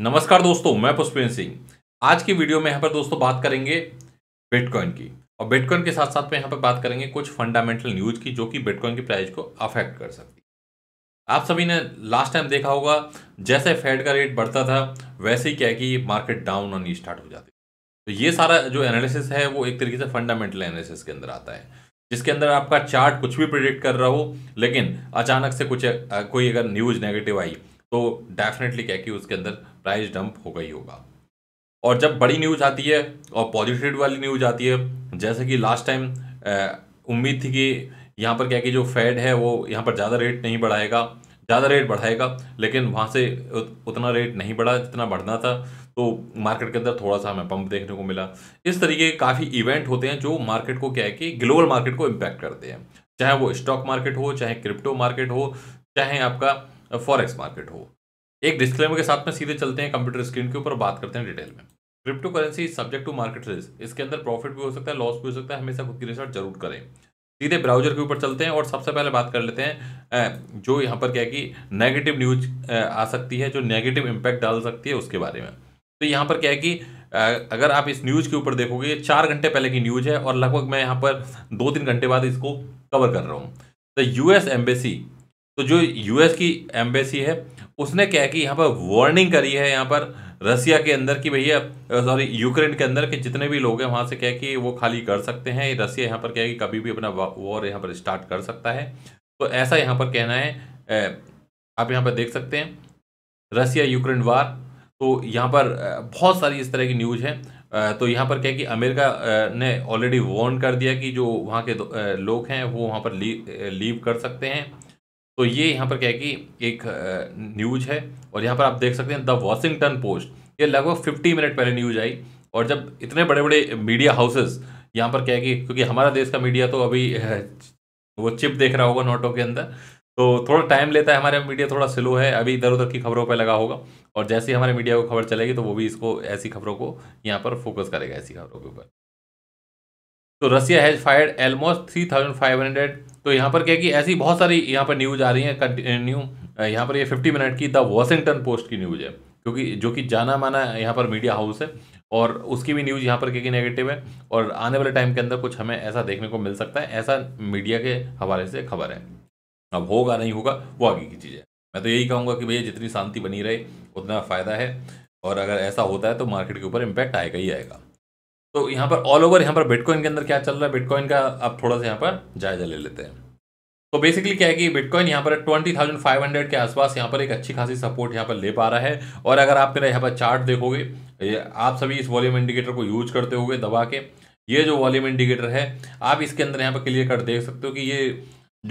नमस्कार दोस्तों मैं पुष्पेंद्र सिंह आज की वीडियो में यहाँ पर दोस्तों बात करेंगे बिटकॉइन की और बिटकॉइन के साथ साथ में यहाँ पर बात करेंगे कुछ फंडामेंटल न्यूज की जो कि बिटकॉइन की प्राइस को अफेक्ट कर सकती है आप सभी ने लास्ट टाइम देखा होगा जैसे फेड का रेट बढ़ता था वैसे ही क्या है कि मार्केट डाउन होनी स्टार्ट हो जाती तो ये सारा जो एनालिसिस है वो एक तरीके से फंडामेंटल एनालिसिस के अंदर आता है जिसके अंदर आपका चार्ट कुछ भी प्रिडिक्ट कर रहा हो लेकिन अचानक से कुछ कोई अगर न्यूज नेगेटिव आई तो डेफिनेटली क्या कि उसके अंदर प्राइस डंप होगा ही होगा और जब बड़ी न्यूज आती है और पॉजिटिव वाली न्यूज आती है जैसे कि लास्ट टाइम उम्मीद थी कि यहाँ पर क्या कि जो फेड है वो यहाँ पर ज़्यादा रेट नहीं बढ़ाएगा ज़्यादा रेट बढ़ाएगा लेकिन वहाँ से उतना रेट नहीं बढ़ा जितना बढ़ना था तो मार्केट के अंदर थोड़ा सा हमें पंप देखने को मिला इस तरीके के काफ़ी इवेंट होते हैं जो मार्केट को क्या है कि ग्लोबल मार्केट को इम्पैक्ट करते हैं चाहे वो स्टॉक मार्केट हो चाहे क्रिप्टो मार्केट हो चाहे आपका फॉरेक्स मार्केट हो एक डिस्क्लेमर के साथ में सीधे चलते हैं कंप्यूटर स्क्रीन के ऊपर बात करते हैं डिटेल में crypto currency subject to market risk इसके अंदर प्रॉफिट भी हो सकता है लॉस भी हो सकता है हमेशा खुद की रिसर्च जरूर करें सीधे ब्राउजर के ऊपर चलते हैं और सबसे पहले बात कर लेते हैं जो यहाँ पर क्या है कि नेगेटिव न्यूज आ सकती है जो नेगेटिव इम्पैक्ट डाल सकती है उसके बारे में तो यहाँ पर क्या है कि अगर आप इस न्यूज़ के ऊपर देखोगे ये चार घंटे पहले की न्यूज़ है और लगभग मैं यहाँ पर दो तीन घंटे बाद इसको कवर कर रहा हूँ द यूएस एम्बेसी तो जो यूएस की एम्बेसी है उसने क्या है कि यहाँ पर वार्निंग करी है यहाँ पर रसिया के अंदर कि भैया सॉरी यूक्रेन के अंदर के जितने भी लोग हैं वहाँ से क्या कि वो खाली कर सकते हैं रसिया यहाँ पर क्या कि कभी भी अपना वॉर यहाँ पर स्टार्ट कर सकता है तो ऐसा यहाँ पर कहना है आप यहाँ पर देख सकते हैं रसिया यूक्रेन वार तो यहाँ पर बहुत सारी इस तरह की न्यूज़ है तो यहाँ पर क्या कि अमेरिका ने ऑलरेडी वार्न कर दिया कि जो वहाँ के लोग हैं वो वहाँ पर लीव कर सकते हैं तो ये यहाँ पर क्या है कि एक न्यूज है और यहाँ पर आप देख सकते हैं द वॉशिंगटन पोस्ट ये लगभग फिफ्टी मिनट पहले न्यूज आई और जब इतने बड़े बड़े मीडिया हाउसेस यहाँ पर क्या है कि क्योंकि हमारा देश का मीडिया तो अभी वो चिप देख रहा होगा नोटों के अंदर तो थोड़ा टाइम लेता है हमारे मीडिया थोड़ा स्लो है अभी इधर उधर की खबरों पर लगा होगा और जैसे ही हमारे मीडिया को खबर चलेगी तो वो भी इसको ऐसी खबरों को यहाँ पर फोकस करेगा ऐसी खबरों के ऊपर तो Russia has fire almost three thousand five hundred तो यहाँ पर क्या कि ऐसी बहुत सारी यहाँ पर न्यूज आ रही है कंटिन्यू यहाँ पर ये फिफ्टी मिनट की द वॉशिंगटन पोस्ट की न्यूज है क्योंकि जो कि जाना माना यहाँ पर मीडिया हाउस है और उसकी भी न्यूज़ यहाँ पर क्योंकि नेगेटिव है और आने वाले टाइम के अंदर कुछ हमें ऐसा देखने को मिल सकता है ऐसा मीडिया के हवाले से खबर है अब होगा नहीं होगा वो आगे की चीज़ है मैं तो यही कहूँगा कि भैया जितनी शांति बनी रहे उतना फ़ायदा है और अगर ऐसा होता है तो मार्केट के ऊपर इम्पैक्ट आएगा ही आएगा तो यहाँ पर ऑल ओवर यहाँ पर बिटकॉइन के अंदर क्या चल रहा है बिटकॉइन का आप थोड़ा सा यहाँ पर जायजा ले लेते हैं तो बेसिकली क्या है कि बिटकॉइन यहाँ पर ट्वेंटी थाउजेंड फाइव हंड्रेड के आसपास यहाँ पर एक अच्छी खासी सपोर्ट यहाँ पर ले पा रहा है और अगर आप मेरा यहाँ पर चार्ट देखोगे आप सभी इस वॉल्यूम इंडिकेटर को यूज करते हुए दबा के ये जो वॉल्यूम इंडिकेटर है आप इसके अंदर यहाँ पर क्लियर कर देख सकते हो कि ये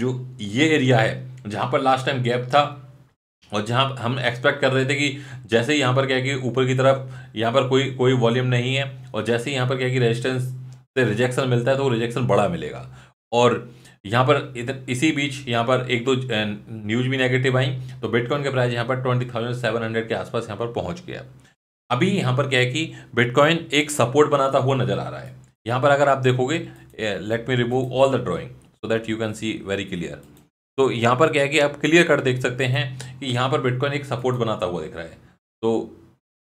जो ये एरिया है जहाँ पर लास्ट टाइम गैप था और जहाँ हम एक्सपेक्ट कर रहे थे कि जैसे ही यहाँ पर क्या कि ऊपर की तरफ यहाँ पर कोई कोई वॉल्यूम नहीं है और जैसे ही यहाँ पर क्या कि रेजिस्टेंस से रिजेक्शन मिलता है तो रिजेक्शन बड़ा मिलेगा और यहाँ पर इसी बीच यहाँ पर एक दो न्यूज भी नेगेटिव आई तो बिटकॉइन के प्राइस यहाँ पर ट्वेंटी थाउजेंड सेवन हंड्रेड के आसपास यहाँ पर पहुँच गया अभी यहाँ पर क्या है कि तो बिटकॉइन एक तो सपोर्ट बनाता हुआ नजर आ रहा है यहाँ पर अगर आप देखोगे let me remove all the drawing so that you can see very clear तो यहाँ पर क्या है कि आप क्लियर कट देख सकते हैं कि यहाँ पर बिटकॉइन एक सपोर्ट बनाता हुआ दिख रहा है तो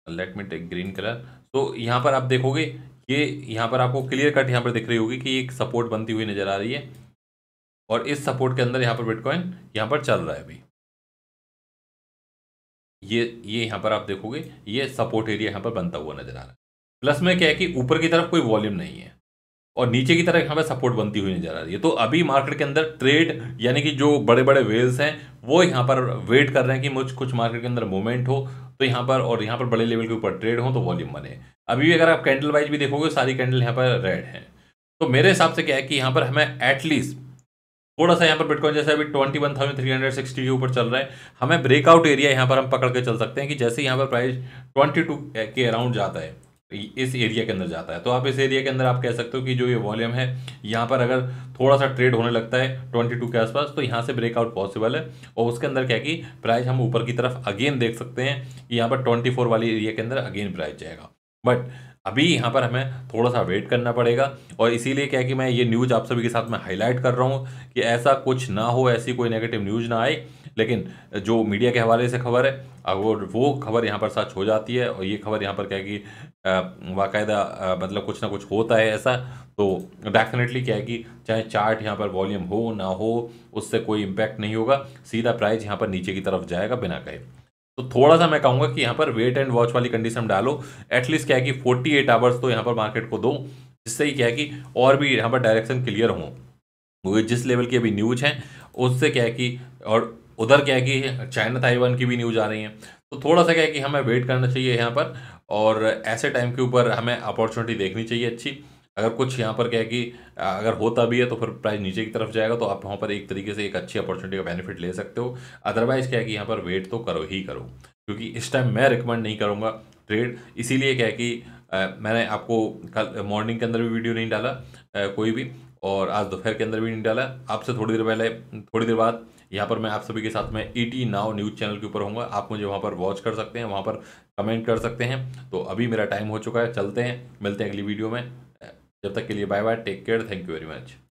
let me take green colour तो यहाँ पर आप देखोगे ये यहाँ पर आपको क्लियर कट यहाँ पर दिख रही होगी कि एक सपोर्ट बनती हुई नज़र आ रही है और इस सपोर्ट के अंदर यहाँ पर बिटकॉइन यहाँ पर चल रहा है अभी ये ये यहाँ पर आप देखोगे ये सपोर्ट एरिया यहाँ पर बनता हुआ नज़र आ रहा है प्लस में क्या है कि ऊपर की तरफ कोई वॉल्यूम नहीं है और नीचे की तरह यहाँ पे सपोर्ट बनती हुई नजर आ रही है तो अभी मार्केट के अंदर ट्रेड यानी कि जो बड़े बड़े वेल्स हैं वो यहाँ पर वेट कर रहे हैं कि मुझ कुछ मार्केट के अंदर मूवमेंट हो तो यहाँ पर और यहाँ पर बड़े लेवल के ऊपर ट्रेड हो तो वॉल्यूम बने अभी भी अगर आप कैंडल वाइज भी देखोगे सारी कैंडल यहाँ पर रेड है तो मेरे हिसाब से क्या है कि यहाँ पर हमें एटलीस्ट थोड़ा सा यहाँ पर बिटकॉइन जैसे अभी twenty one thousand three hundred sixty के ऊपर चल रहे हैं हमें ब्रेकआउट एरिया यहाँ पर हम पकड़ के चल सकते हैं कि जैसे यहाँ पर प्राइस ट्वेंटी टू के अराउंड जाता है इस एरिया के अंदर जाता है तो आप इस एरिया के अंदर आप कह सकते हो कि जो ये वॉल्यूम है यहाँ पर अगर थोड़ा सा ट्रेड होने लगता है 22 के आसपास तो यहाँ से ब्रेकआउट पॉसिबल है और उसके अंदर क्या कि प्राइस हम ऊपर की तरफ अगेन देख सकते हैं कि यहाँ पर 24 वाली एरिया के अंदर अगेन प्राइस जाएगा बट अभी यहाँ पर हमें थोड़ा सा वेट करना पड़ेगा और इसीलिए क्या कि मैं ये न्यूज़ आप सभी के साथ में हाईलाइट कर रहा हूँ कि ऐसा कुछ ना हो ऐसी कोई नेगेटिव न्यूज़ ना आए लेकिन जो मीडिया के हवाले से खबर है अगर वो खबर यहाँ पर सच हो जाती है और ये खबर यहाँ पर क्या है कि बाकायदा मतलब कुछ ना कुछ होता है ऐसा तो डेफिनेटली क्या है कि चाहे चार्ट यहाँ पर वॉल्यूम हो ना हो उससे कोई इम्पैक्ट नहीं होगा सीधा प्राइस यहाँ पर नीचे की तरफ जाएगा बिना कहे तो थोड़ा सा मैं कहूँगा कि यहाँ पर वेट एंड वॉच वाली कंडीशन डालो एटलीस्ट क्या है कि फोर्टी एट आवर्स तो यहाँ पर मार्केट को दो जिससे ही क्या है कि और भी यहाँ पर डायरेक्शन क्लियर हों जिस लेवल की अभी न्यूज हैं उससे क्या है कि और उधर क्या है कि चाइना ताइवान की भी न्यूज आ रही है तो थोड़ा सा क्या है कि हमें वेट करना चाहिए यहाँ पर और ऐसे टाइम के ऊपर हमें अपॉर्चुनिटी देखनी चाहिए अच्छी अगर कुछ यहाँ पर क्या है कि अगर होता भी है तो फिर प्राइस नीचे की तरफ जाएगा तो आप वहाँ पर एक तरीके से एक अच्छी अपॉर्चुनिटी का बेनिफिट ले सकते हो अदरवाइज़ क्या है कि यहाँ पर वेट तो करो ही करो क्योंकि इस टाइम मैं रिकमेंड नहीं करूँगा ट्रेड इसीलिए क्या है कि मैंने आपको कल मॉर्निंग के अंदर भी वीडियो नहीं डाला कोई भी और आज दोपहर के अंदर भी नहीं डाला आपसे थोड़ी देर पहले थोड़ी देर बाद यहाँ पर मैं आप सभी के साथ में E e now news channel के ऊपर होंगे आप मुझे वहाँ पर वॉच कर सकते हैं वहाँ पर कमेंट कर सकते हैं तो अभी मेरा टाइम हो चुका है चलते हैं मिलते हैं अगली वीडियो में जब तक के लिए bye bye take care thank you very much